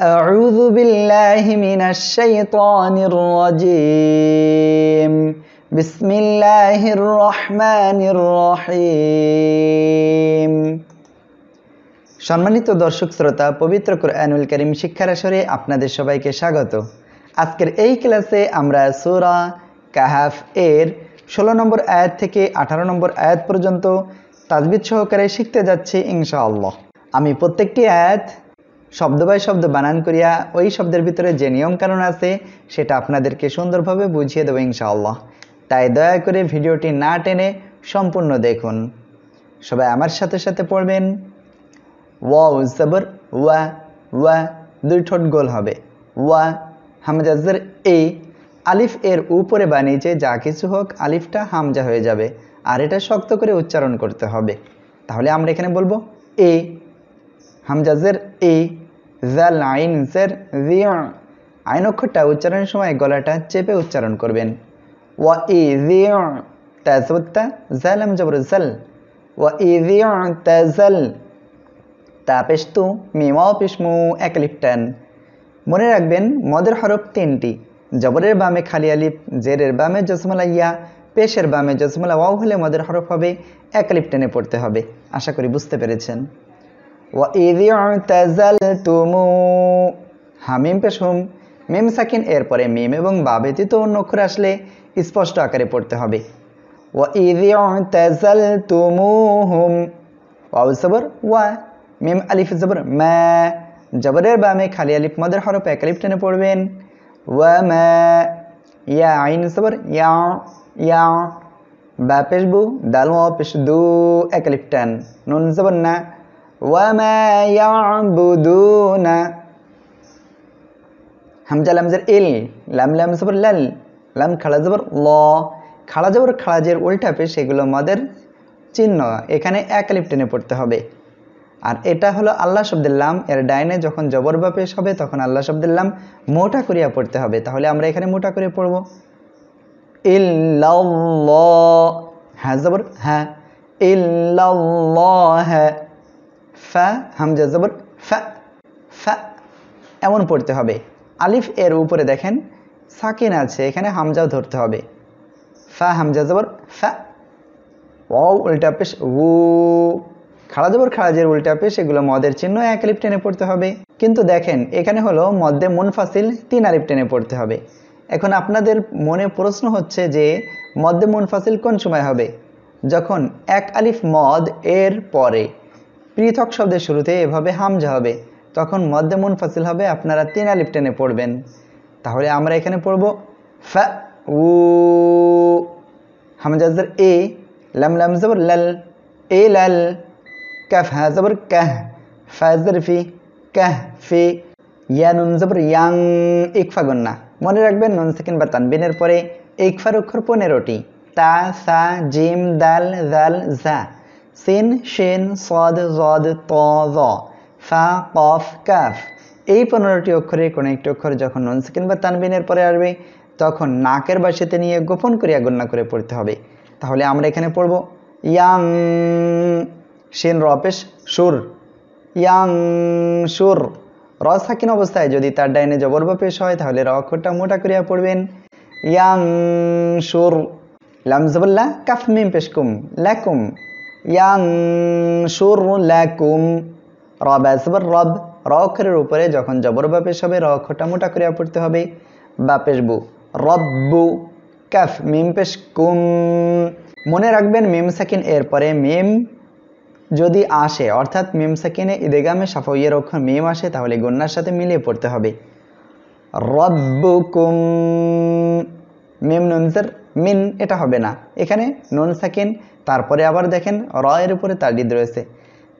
أعوذ بالله من الشيطان الرجيم بسم الله الرحمن الرحيم সম্মানিত দর্শক শ্রোতা পবিত্র কোরআনুল করিম শিক্ষার আসরে আপনাদের সবাইকে স্বাগত আজকের এই ক্লাসে আমরা সুরা কাহাফ এর ষোলো নম্বর আয়াত থেকে আঠারো নম্বর আয়াত পর্যন্ত তাজবিদ সহকারে শিখতে যাচ্ছি ইনশাআল্লাহ আমি প্রত্যেকটি আয়াত শব্দ বাই শব্দ বানান করিয়া ওই শব্দের ভিতরে যে নিয়মকানুন আছে সেটা আপনাদেরকে সুন্দরভাবে বুঝিয়ে দেবো ইনশাআল্লাহ তাই দয়া করে ভিডিওটি না টেনে সম্পূর্ণ দেখুন সবাই আমার সাথে সাথে পড়বেন ওয়া জবর ওয়া ওয়া দুই ঠোঁট গোল হবে ওয়া হামজাজের এ আলিফ এর উপরে বা নিচে যা কিছু হোক আলিফটা হামজা হয়ে যাবে আর এটা শক্ত করে উচ্চারণ করতে হবে তাহলে আমরা এখানে বলবো এ হামজাজের এ জাল আইন জের আইন অক্ষরটা উচ্চারণের সময় গলাটা চেপে উচ্চারণ করবেন ওয়া ই তাজবত্তা জাল আমজবর জাল ওয়া ই জিয়া তাজাল তাপেস্তু মিমা পিসমু একলিপটান মনে রাখবেন মদের হরফ তিনটি জবরের বামে খালি আলিপ জেরের বামে জসমলা ইয়া পেশের বামে জসমলা ওয়াও হলে মদের হরফ হবে একলিপটেনে পড়তে হবে আশা করি বুঝতে পেরেছেন হামিম পেশুম মিম সাকিন এরপরে মিম এবং বা ব্যতীত অন্য অক্ষর আসলে স্পষ্ট আকারে পড়তে হবে ও ইদি তুমু হুম ওয়াউ জবর ওয়া মিম আলিফ জবর মা জবরের বামে খালি আলিফ মাদের হরফ এক আলিফ টেনে পড়বেন ওয়া ম্যা ইয়া আইন জবর ইয়া ইয়া বা পেশবু দাল পেশ দু এক আলিফ টান নুন জবর না খালাজের ইয়াবুদুনা হামজা এল লাম লাম লাল লাম উল্টা পে সেগুলো আমাদের চিহ্ন এখানে এক লিপ পড়তে হবে আর এটা হলো আল্লাহ শব্দুল্লাম এর ডাইনে যখন জবর বা পেশ হবে তখন আল্লাহ শব্দুল্লাম মোটা করিয়া পড়তে হবে তাহলে আমরা এখানে মোটা করে পড়ব ইল্লাল্লাহ হ্যাঁ জবর হ্যাঁ ইল্লাল্লাহ হ্যাঁ ফ্যা হামজা জবর ফ্যা ফ্যা এমন পড়তে হবে আলিফ এর উপরে দেখেন সাকিন আছে এখানে হামজাও ধরতে হবে ফ্যা হামজা জবর ফ্যা ও উল্টা পেশ উ খাড়া জবর খাড়াজের উল্টা পেশ এগুলো মদের চিহ্ন এক আলিফ টেনে পড়তে হবে কিন্তু দেখেন এখানে হলো মদ্যে মুনফাসিল তিন আলিফ টেনে পড়তে হবে এখন আপনাদের মনে প্রশ্ন হচ্ছে যে মদ্যে মুনফাসিল কোন সময় হবে যখন এক আলিফ মদ এর পরে পৃথক শব্দের শুরুতে এভাবে হামজা হবে তখন মধ্যে ফাসিল হবে আপনারা তিন আলিপ পড়বেন তাহলে আমরা এখানে পড়ব ফা উ হামজাজের এ লাম লাম জবর লাল এ লাল কাফ হা জবর কাহ ফ্যাজর ফি কাহ ফি ইয়া নুন জবর ইয়াং ইকফা গন্না মনে রাখবেন নন সেকেন্ড বা তানবিনের পরে ইকফার অক্ষর পনেরোটি তা সা জিম দাল জাল জা সিন সেন সদ জদ ত জ ফা কফ কাফ এই পনেরোটি অক্ষরে কোনো একটি অক্ষর যখন নন সেকেন্ড বা তানবিনের পরে আসবে তখন নাকের বাসিতে নিয়ে গোপন করিয়া গণ্য করে পড়তে হবে তাহলে আমরা এখানে পড়ব ইয়াং সেন রপেশ সুর ইয়াং সুর রস থাকিন অবস্থায় যদি তার ডাইনে জবর বা পেশ হয় তাহলে র অক্ষরটা মোটা করিয়া পড়বেন ইয়াং সুর লামজবুল্লাহ কাফমিম পেশকুম লাকুম ইয়াংশুর রব র অক্ষরের উপরে যখন জবর বাপেশ হবে র মোটা করে পড়তে হবে বাপেশ বু রু কাফ মিম পেশ কুম মনে রাখবেন মিম সাকিন এর পরে মিম যদি আসে অর্থাৎ মিম সাকিনে ইদেগামে সাফাইয়ের অক্ষর মিম আসে তাহলে গন্যার সাথে মিলিয়ে পড়তে হবে কুম মিম নুনজের মিন এটা হবে না এখানে নুন সাকিন তারপরে আবার দেখেন র এর উপরে তারডিদ রয়েছে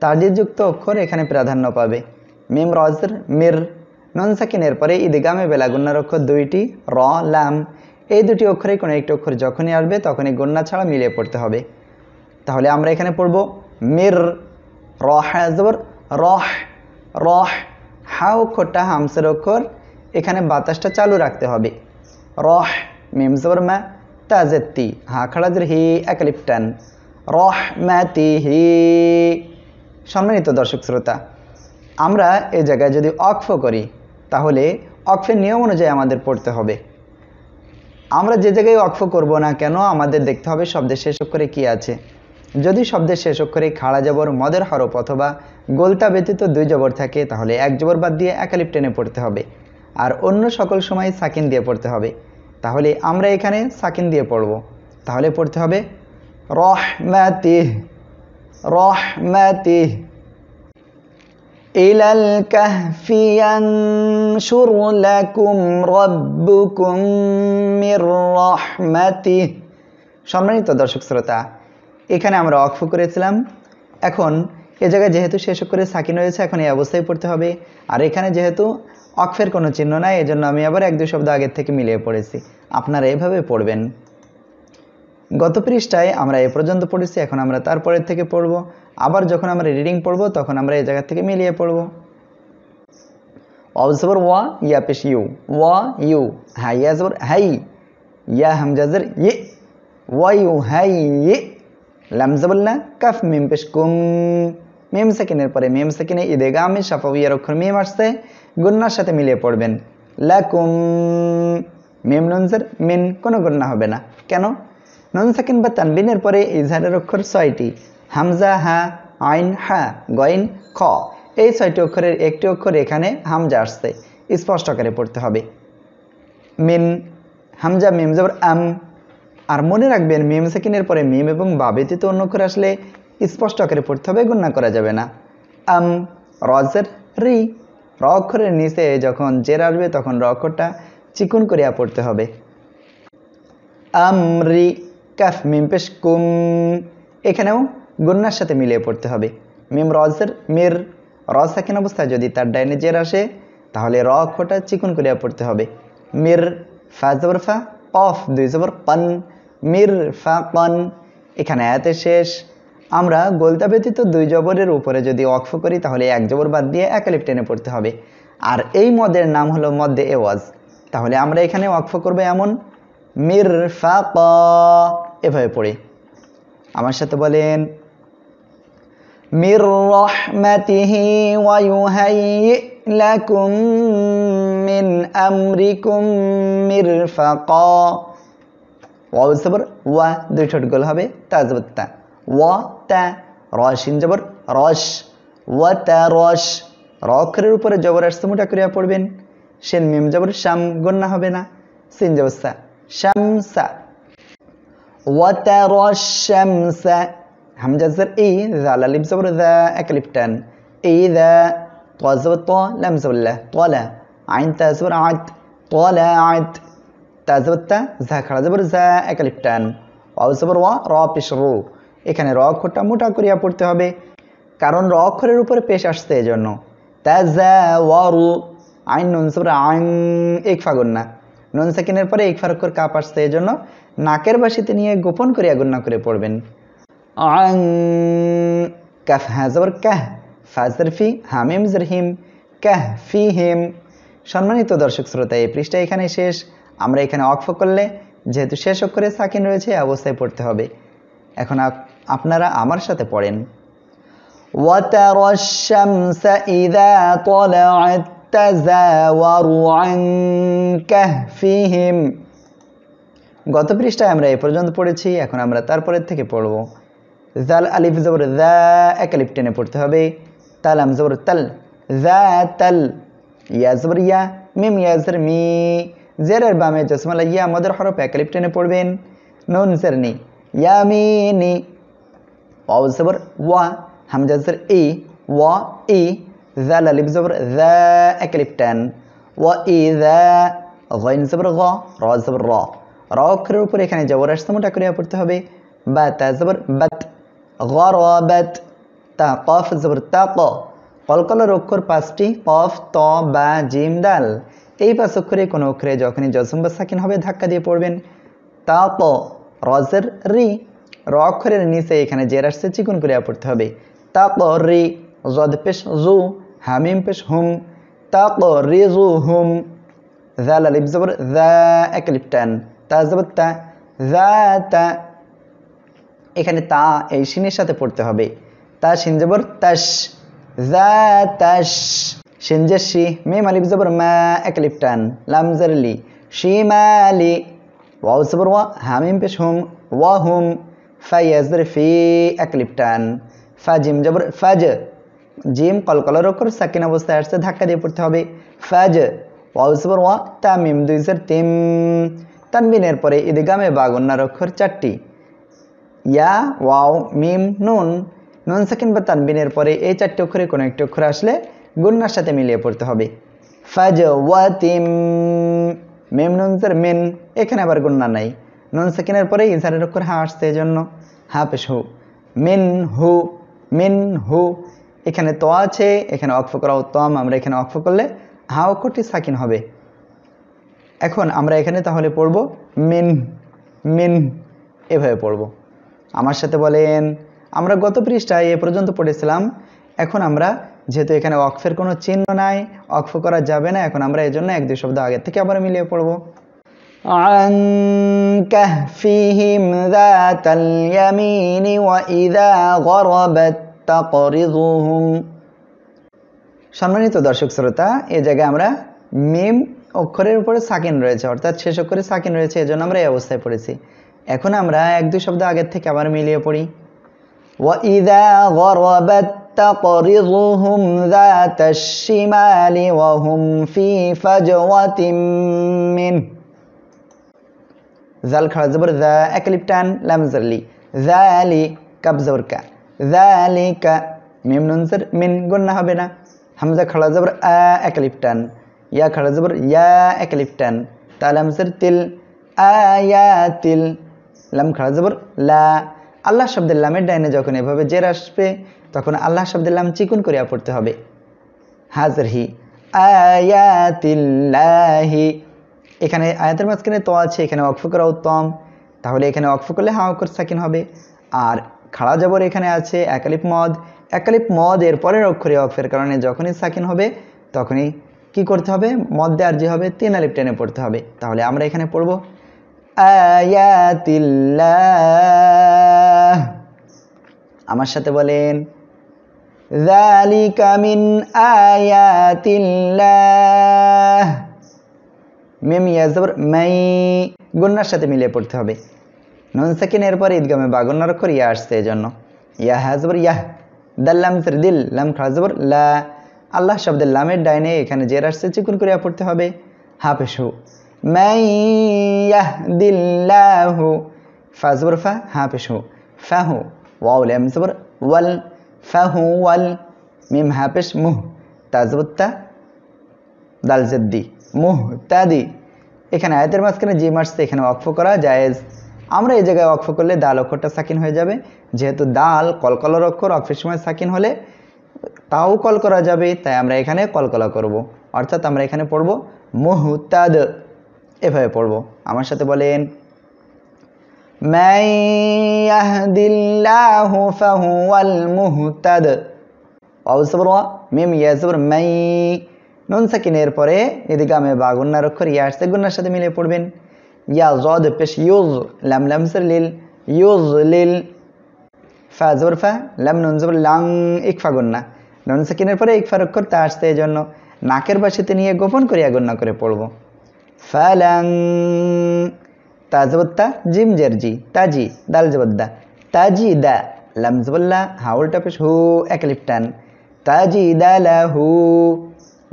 তারডিদযুক্ত অক্ষর এখানে প্রাধান্য পাবে মিম রজর মির নন সাকিনের পরে ঈদগামে বেলাগুন্নার অক্ষর দুইটি র লাম এই দুটি অক্ষরে কোনো একটি অক্ষর যখনই আসবে তখনই গন্যা ছাড়া মিলিয়ে পড়তে হবে তাহলে আমরা এখানে পড়ব মির রহ রহ রহ হা অক্ষরটা হামসের অক্ষর এখানে বাতাসটা চালু রাখতে হবে রহ মিমজবর মা তাজেত্তি হা খাড়াজের হি একলিপটান রহমাতিহি সম্মানিত দর্শক শ্রোতা আমরা এ জায়গায় যদি অক্ফ করি তাহলে অক্ফের নিয়ম অনুযায়ী আমাদের পড়তে হবে আমরা যে জায়গায় অক্ফ করব না কেন আমাদের দেখতে হবে শব্দের শেষ অক্ষরে কী আছে যদি শব্দের শেষ অক্ষরে খাড়া জবর মদের হরপ অথবা গোলতা ব্যতীত দুই জবর থাকে তাহলে এক জবর বাদ দিয়ে একালিপ টেনে পড়তে হবে আর অন্য সকল সময় সাকিন দিয়ে পড়তে হবে তাহলে আমরা এখানে সাকিন দিয়ে পড়ব তাহলে পড়তে হবে رحمته رحمته إلى الكهف ينشر لكم ربكم من رحمته সম্মানিত দর্শক শ্রোতা এখানে আমরা অক্ষ করেছিলাম এখন এ জায়গায় যেহেতু শেষ করে সাকিন রয়েছে এখন এই অবস্থায় পড়তে হবে আর এখানে যেহেতু অক্ষের কোনো চিহ্ন নাই এজন্য আমি আবার এক দুই শব্দ আগের থেকে মিলিয়ে পড়েছি আপনারা এভাবে পড়বেন গত পৃষ্ঠায় আমরা এ পর্যন্ত পড়েছি এখন আমরা তারপরের থেকে পড়ব আবার যখন আমরা রিডিং পড়ব তখন আমরা এই জায়গা থেকে মিলিয়ে পড়ব অবজবর ওয়া ইয়া পেশ ইউ ওয়া ইউ হ্যাঁ ইয়াজবর হাই ইয়া হামজাজের ইয়ে ওয়া ইউ হাই ইয়ে না কাফ মিম পেশ কুম মেম সেকেন্ডের পরে মেম সেকেন্ডে ঈদে গামে সাফা ইয়ার অক্ষর মেম আসছে গুন্নার সাথে মিলিয়ে পড়বেন লাকুম মেম নঞ্জের মেন কোনো গুন্না হবে না কেন নন সাকিন বা তানবিনের পরে ইজহারের অক্ষর ছয়টি হামজা হা আইন হা গইন খ এই ছয়টি অক্ষরের একটি অক্ষর এখানে হামজা আসছে স্পষ্ট করে পড়তে হবে মিন হামজা মিম জবর আম আর মনে রাখবেন মিম সেকেন্ডের পরে মিম এবং বা ব্যতীত অন্য অক্ষর আসলে স্পষ্ট আকারে পড়তে হবে গণ্য করা যাবে না আম রজের রি র অক্ষরের নিচে যখন জের আসবে তখন র অক্ষরটা চিকুন করিয়া পড়তে হবে আমরি কাফ মিম পেশ কুম এখানেও গন্যার সাথে মিলিয়ে পড়তে হবে মিম রজের মের রস থাকেন অবস্থায় যদি তার ডাইনে জের আসে তাহলে র খোটা চিকন করিয়া পড়তে হবে মির ফা জবর ফা অফ দুই জবর পান মির ফা পান এখানে এতে শেষ আমরা গোলতা ব্যতীত দুই জবরের উপরে যদি অক্ষ করি তাহলে এক জবর বাদ দিয়ে একালিপ টেনে পড়তে হবে আর এই মদের নাম হলো এ এওয়াজ তাহলে আমরা এখানে অক্ষ করবো এমন মির ফা এভাবে পড়ে আমার সাথে বলেন মির মিন আমরিকুম জবর দুই গোল হবে তাজবত্তা ও তা রস ইন জবর রস ও তা রস র উপরে জবর আসতে মোটা করিয়া পড়বেন সেন মিম জবর শ্যাম গণ্যা হবে না সিন জবর সা শ্যাম সা وترى الشمس همجة زر إي ذا لاليب زبر ذا أكليبتان إي ذا طا زبر طا لام زبر عين تا زبر عد طالعت তা জবর তা ঝা খাড়া জবর ঝা একালিপটান ওয়াও জবর ওয়া র রু এখানে র অক্ষরটা মোটা করিয়া পড়তে হবে কারণ র অক্ষরের উপরে পেশ আসছে এজন্য তা জ্যা রু আইন নুন সুরা আইন এক ফাগুন না নন সেকেন্ডের পরে ইকফার অক্ষর কাপ আসছে এই জন্য নাকের বাসিতে নিয়ে গোপন করে গুন্না করে পড়বেন আং কাফ হাজর কাহ ফাজরফি হামিম জরহিম কাহ ফি হিম সম্মানিত দর্শক শ্রোতা এই পৃষ্ঠা এখানে শেষ আমরা এখানে অক্ষ করলে যেহেতু শেষ অক্ষরে সাকিন রয়েছে অবস্থায় পড়তে হবে এখন আপনারা আমার সাথে পড়েন ওয়াতার শামসা ইদা তলাআত يتزاور গত পৃষ্ঠায় আমরা এ পর্যন্ত পড়েছি এখন আমরা তারপরের থেকে পড়ব জাল আলিফ জবর জা এক আলিফ টেনে পড়তে হবে তাল আম জবর তাল জা তাল ইয়া ইয়া মিম ইয়াজর মি জেরের বামে জসমালা ইয়া মদের হরফ এক আলিফ টেনে পড়বেন নুন জের নি ইয়া মি নি ওয়া জবর ওয়া হামজা ই ওয়া ই ذا لالف زبر ذا একলিপটেন ওয়া ই ذا غين زبر غ র জবর র র অক্ষরের উপর এখানে জবর আসছে মোটা করে পড়তে হবে বা তা জবর বাত গরবাত তা কফ জবর তা ক কলকলার অক্ষর পাঁচটি কফ ত বা জিম দাল এই পাঁচ অক্ষরে কোনো অক্ষরে যখনই জজম বা সাকিন হবে ধাক্কা দিয়ে পড়বেন তা প রজের রি র অক্ষরের নিচে এখানে জের আসছে চিকুন করিয়া পড়তে হবে তা প রি রদ পেশ জু হামিম পেশ হুম তাক রিজু হুম ذا لا لب زبر ذا اكلب تان تا زبر تا এখানে তা এই শিনের সাথে পড়তে হবে তা শিন জবর তাস জা তাস শিন জের মে মিম আলিব জবর মা একলিব লাম জের লি শি লি ওয়াও জবর ওয়া হামিম পেশ হুম ওয়া হুম ফা ইয়াজর ফি একলিব ফাজিম ফা জবর ফাজ জিম কলকলার অক্ষর সাকিন অবস্থায় আসছে ধাক্কা দিয়ে পড়তে হবে ফাজ ওয়াউসবর ওয়া তামিম দুই স্যার তিম তানবিনের পরে ঈদগামে বাগন্যার অক্ষর চারটি ইয়া ওয়াও মিম নুন নুন সাকিন বা তানবিনের পরে এই চারটি অক্ষরে কোনো একটি অক্ষর আসলে গুন্নার সাথে মিলিয়ে পড়তে হবে ফাজ ওয়া তিম মেম নুন স্যার মেন এখানে আবার গুন্না নাই নুন সাকিনের পরে ইনসারের অক্ষর হা আসছে এজন্য হা পেশ হু মিন হু মিন হু এখানে তো আছে এখানে অক্ফ করা উত্তম আমরা এখানে অক্ফ করলে হা অক্ষরটি সাকিন হবে এখন আমরা এখানে তাহলে পড়ব মেন মেন এভাবে পড়ব আমার সাথে বলেন আমরা গত পৃষ্ঠায় এ পর্যন্ত পড়েছিলাম এখন আমরা যেহেতু এখানে অক্ফের কোনো চিহ্ন নাই অক্ফ করা যাবে না এখন আমরা এজন্য এক দুই শব্দ আগের থেকে আবার মিলিয়ে পড়ব عن كهفهم ذات اليمين وإذا غربت তাকরিদুহুম সম্মানিত দর্শক শ্রোতা এ জায়গায় আমরা মেম অক্ষরের উপরে সাকিন রয়েছে অর্থাৎ শেষ অক্ষরে সাকিন রয়েছে এজন্য আমরা এই অবস্থায় পড়েছি এখন আমরা এক দুই শব্দ আগের থেকে আবার মিলিয়ে পড়ি وَإِذَا غَرَبَتْ تَقْرِضُهُمْ ذَاتَ الشِّمَالِ وَهُمْ فِي فَجْوَةٍ مِّنْهُ ذَلْ خَرَجَ بَرْ ذَا أَكْلِبْتَانْ لَمْزَرْلِي ذَلِكَ بْزَوْرْكَ জালিকা মিম নুনসের মিন গণ্য হবে না হামজা খড়া জবর আ একলিপটান ইয়া খড়া জবর ইয়া একলিপটান তাল হামসের তিল আয়া তিল লাম খড়া জবর লা আল্লাহ শব্দের লামের ডাইনে যখন এভাবে জের আসবে তখন আল্লাহ শব্দের লাম চিকুন করিয়া পড়তে হবে হাজার হি আয়াতিল্লাহি এখানে আয়াতের মাঝখানে তো আছে এখানে অক্ফ করা উত্তম তাহলে এখানে অক্ফ করলে হাওয়া সাকিন হবে আর খাড়া জবর এখানে আছে একালিপ মদ একালিপ মদ এর পরের অক্ষরে অফের কারণে যখনই সাকিন হবে তখনই কি করতে হবে মদ দেওয়ার যে হবে তিন আলিপ টেনে পড়তে হবে তাহলে আমরা এখানে পড়ব আমার সাথে বলেন ذَلِكَ মিন آيَاتِ মিম মাই গুন্নার সাথে মিলিয়ে পড়তে হবে নুন সাকিনের পর ঈদগামে বাগুন অক্ষর ইয়া আসছে এই জন্য ইয়া হাজবর ইয়াহ দাল্লাম সর দিল লাম খাজবর লা আল্লাহ শব্দের লামের ডাইনে এখানে জের আসছে চিকুন করিয়া পড়তে হবে হাফেশ হু দিল দিল্লাহু ফাজবর ফা হাফেশ হু ফাহু ওয়াও লাম সবর ওয়াল ফাহু ওয়াল মিম হাফেশ মুহ তাজবুত্তা দাল জদ্দি মুহ তাদি এখানে আয়াতের মাঝখানে জিম আসছে এখানে অক্ষ করা জায়েজ আমরা এই জায়গায় অক্ষ করলে দাল অক্ষরটা সাকিন হয়ে যাবে যেহেতু দাল কলকলার অক্ষর অক্ষের সময় সাকিন হলে তাও কল করা যাবে তাই আমরা এখানে কলকলা করব। অর্থাৎ আমরা এখানে পড়ব মুহুতাদ এভাবে পড়ব আমার সাথে বলেন মাইয়াহদিল্লাহু মুহতাদ মিম মাই নুন সাকিনের পরে এদিকে আমি বাগুন্নার অক্ষর ইয়া গুন্নার সাথে মিলে পড়বেন یا زاد پیش یوز لم لم سر لیل یوز لیل ফা জোর ফা লাম নুন জোর লাং ইকফা গন্না নুন সাকিনের পরে ইকফার অক্ষর তা আসছে এই জন্য নাকের বাসিতে নিয়ে গোপন করিয়া গণ্য করে পড়ব ফালাং তাজবত্তা জিম জেরজি তাজি দাল জবদ্দা তাজি দা লাম জবল্লা হাউলটা পেশ হু একলিপ টান তাজি দা লা হু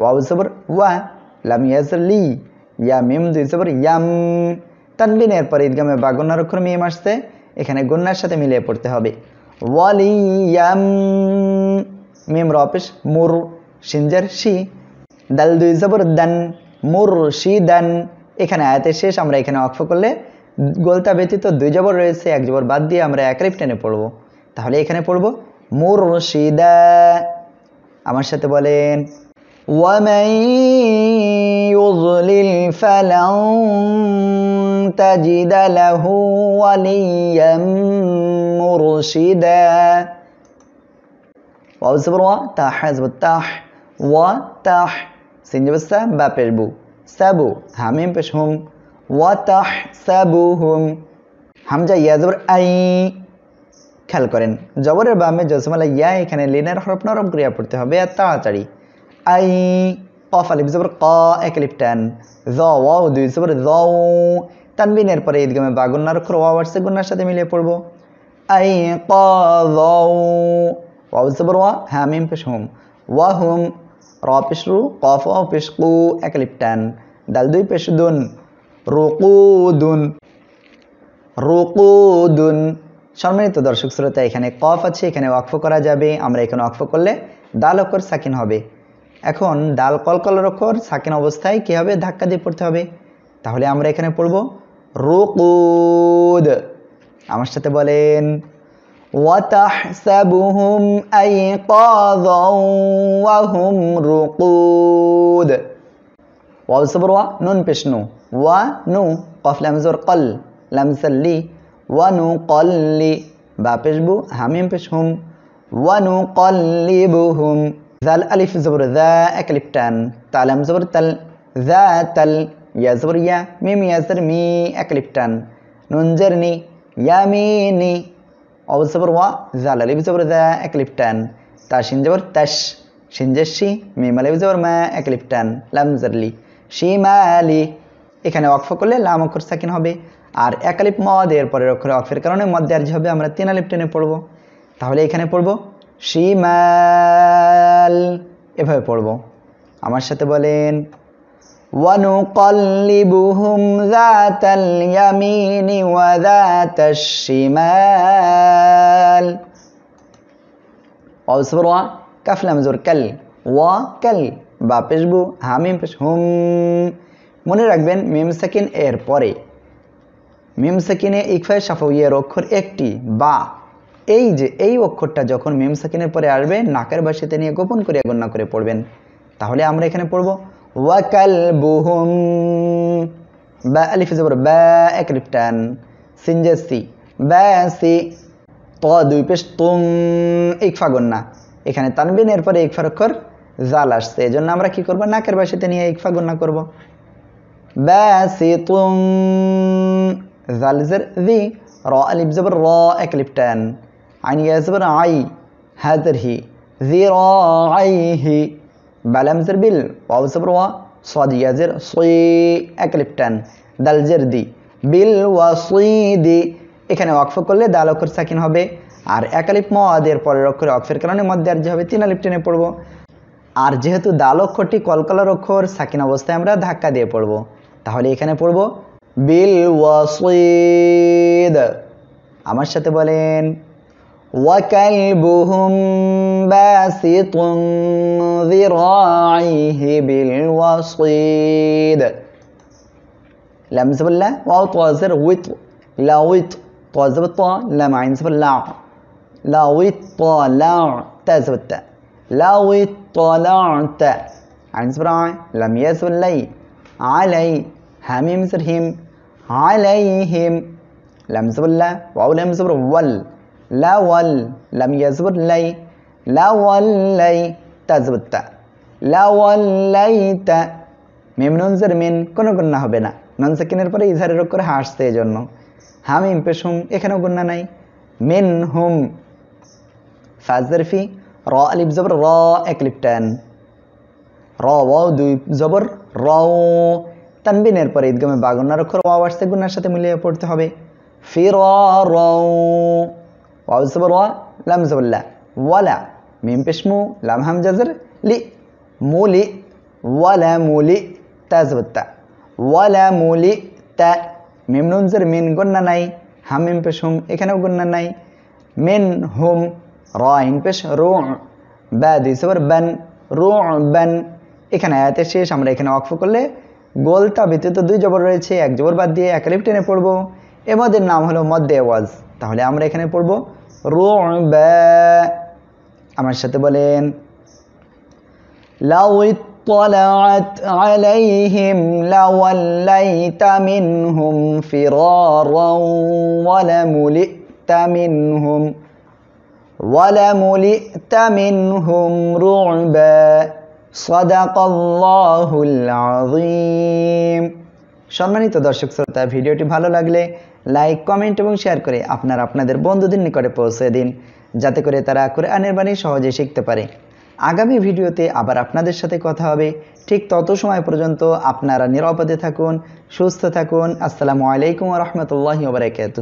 ওয়াউ জবর ওয়া লাম ইয়াজর লি ইয়ামিম দুই জবর ইয়াম তানবিনের পর ঈদগামে বা গন্যার অক্ষর মিম আসছে এখানে গন্যার সাথে মিলিয়ে পড়তে হবে ওয়ালি ইয়াম মিম রপেশ মুর সিনজার শি দাল দুই জবর দান মুর শি দান এখানে আয়তে শেষ আমরা এখানে অক্ষ করলে গোলতা ব্যতীত দুই জবর রয়েছে এক জবর বাদ দিয়ে আমরা এক রেপ টেনে পড়বো তাহলে এখানে পড়বো মুর শিদা আমার সাথে বলেন ওয়ামাই يضلل فلن تجد له وليا مرشدا واو زبر و تا حزب التاح و تاح سنجب السا بابر بو سبو همين بشهم ওয়াতাহসাবুহুম হামজা ইয়া জবর আই খেয়াল করেন জবরের বামে জসমালা ইয়া এখানে লিনার হরফ নরম ক্রিয়া পড়তে হবে আর তাড়াতাড়ি আই কফ আলিফ জবর ক এক জ ও দুই জবর জ তানবিনের পরে ঈদগামে বা গুন্নার অক্ষর ওয়াও আসছে গুন্নার সাথে মিলিয়ে পড়বো আই ক ওয়াও জবর ওয়া হ্যাঁ মিম পেশ হুম ওয়া হুম র পেশ রু কফ ও পেশ কু এক আলিফ দাল দুই পেশ দুন রুকুদুন রুকুদুন সম্মানিত দর্শক শ্রোতা এখানে কফ আছে এখানে ওয়াকফ করা যাবে আমরা এখানে ওয়াকফ করলে দাল অক্ষর সাকিন হবে এখন দাল কলকলের অক্ষর সাকিন অবস্থায় কী হবে ধাক্কা দিয়ে পড়তে হবে তাহলে আমরা এখানে পড়ব রুকুদ আমার সাথে বলেন وتحسبهم أيقاظا وهم رقود واو صبر وا نون بشنو ونو قف لمزور قل لمسلي ونقلي با بشبو همين بشهم ونقلبهم জাল আলিফ زبر ذا এক আলিফ টান তালাম জবর তাল জা তাল ইয়া জবর ইয়া মিম ইয়াজের মি এক আলিফ টান নুন জের নি ইয়া মি নি অব জবর ওয়া জাল আলিফ জবর জা এক আলিফ টান তাসিন জবর তাস সিনজেসি মিম আলিফ জবর লাম জরলি এখানে অক্ষ করলে লাম অক্ষর সাকিন হবে আর এক আলিফ মদ এর পরের অক্ষরে অক্ষের কারণে মদ দেওয়ার হবে আমরা তিন আলিপ টেনে পড়বো তাহলে এখানে পড়বো শিমাল এভাবে পড়ব আমার সাথে বলেন ওয়ানু ونقلبهم ذات اليمين وذات الشمال واو بسرعة كف لام زور ওয়া وكل বা পেশবু হামিম মিম হুম মনে রাখবেন মিম সাকিন এর পরে মিম সাকিনে ইকফায় সাফাইয়ের অক্ষর একটি বা এই যে এই অক্ষরটা যখন মিম সাকিনের পরে আসবে নাকের বাসিতে নিয়ে গোপন করে গণ্য করে পড়বেন তাহলে আমরা এখানে পড়ব ওয়াকাল বুহুম ব্যা আলিফ জবর বা এক রিপটান সিনজেসি বা সি ত দুই পেশ তুম ইকফা গন্না এখানে তানবিন এরপরে ইকফার অক্ষর জাল আসছে জন্য আমরা কী করব নাকের বাসিতে নিয়ে ইকফা গন্না করব বা সি তুম জালজের জি র আলিফ জবর র এক লিপটান عن يزبر عي هذره ذراعيه بلم زر بل واو زبر وا صاد يزر صي اكلبتن دال زردي বিল ওয়াসিদি এখানে ওয়াকফ করলে দাল অক্ষর সাকিন হবে আর একালিপ আদের পরের অক্ষরে অক্ষের কারণে মধ্যে আর যে হবে তিন আলিপ টেনে পড়বো আর যেহেতু দাল অক্ষরটি কলকালার অক্ষর সাকিন অবস্থায় আমরা ধাক্কা দিয়ে পড়ব তাহলে এখানে পড়ব বিল ওয়াসিদ আমার সাথে বলেন وكلبهم باسط ذراعيه بالوصيد لم نسب لا واو توازر وط لا وط توازر بالطاء لا مع نسب لا لا وط لا تسب التاء لا وط لا تاء عين سبرع لم يزب لي علي هم مصر هم عليهم لم سب لا واو لم سب ول লাওয়াল লাম ইয়াজবুর লাই লাওয়াল্লাই তাজবুত্তা লাইতা মিম জার মিন কোনো গুণা হবে না নন সাকিনের পরে ইজহারের উপর হা আসছে এই জন্য হাম ইম্পেশ হুম এখানেও গুণা নাই মিন হুম ফি র আলিফ জবর র এক লিপটান র ও দুই জবর র তানবিনের পরে ঈদগমে বাগুনার অক্ষর ওয়াও আসছে গুণার সাথে মিলিয়ে পড়তে হবে ফির র ওয়াউ জবর ওয়া লাম জবল্লা ওয়ালা মিম পেশমু লাম হাম জাজর লি মুলি ওয়ালা মুলি তা জবত্তা ওয়ালা মুলি তা মিম নুনজের মিন গন্যা নাই হাম মিম পেশ হুম এখানেও গন্যা নাই মিন হুম র ইন পেশ রু বা দুই জবর বান রু বান এখানে আয়াতে শেষ আমরা এখানে অক্ফ করলে গোলতা ব্যতীত দুই জবর রয়েছে এক জবর বাদ দিয়ে এক টেনে পড়বো এ মদের নাম হলো মদ্দে ওয়াজ তাহলে আমরা এখানে পড়বো رعبا أما সাথে বলেন لو اطلعت عليهم لوليت منهم فرارا ولملئت منهم ولملئت منهم رعبا صدق الله العظيم সম্মানিত দর্শক শ্রোতা ভিডিওটি ভালো লাগলে লাইক কমেন্ট এবং শেয়ার করে আপনার আপনাদের বন্ধুদের নিকটে পৌঁছে দিন যাতে করে তারা কোরআনের বাণী সহজে শিখতে পারে আগামী ভিডিওতে আবার আপনাদের সাথে কথা হবে ঠিক তত সময় পর্যন্ত আপনারা নিরাপদে থাকুন সুস্থ থাকুন আসসালামু আলাইকুম রহমতুল্লাহ বারকাত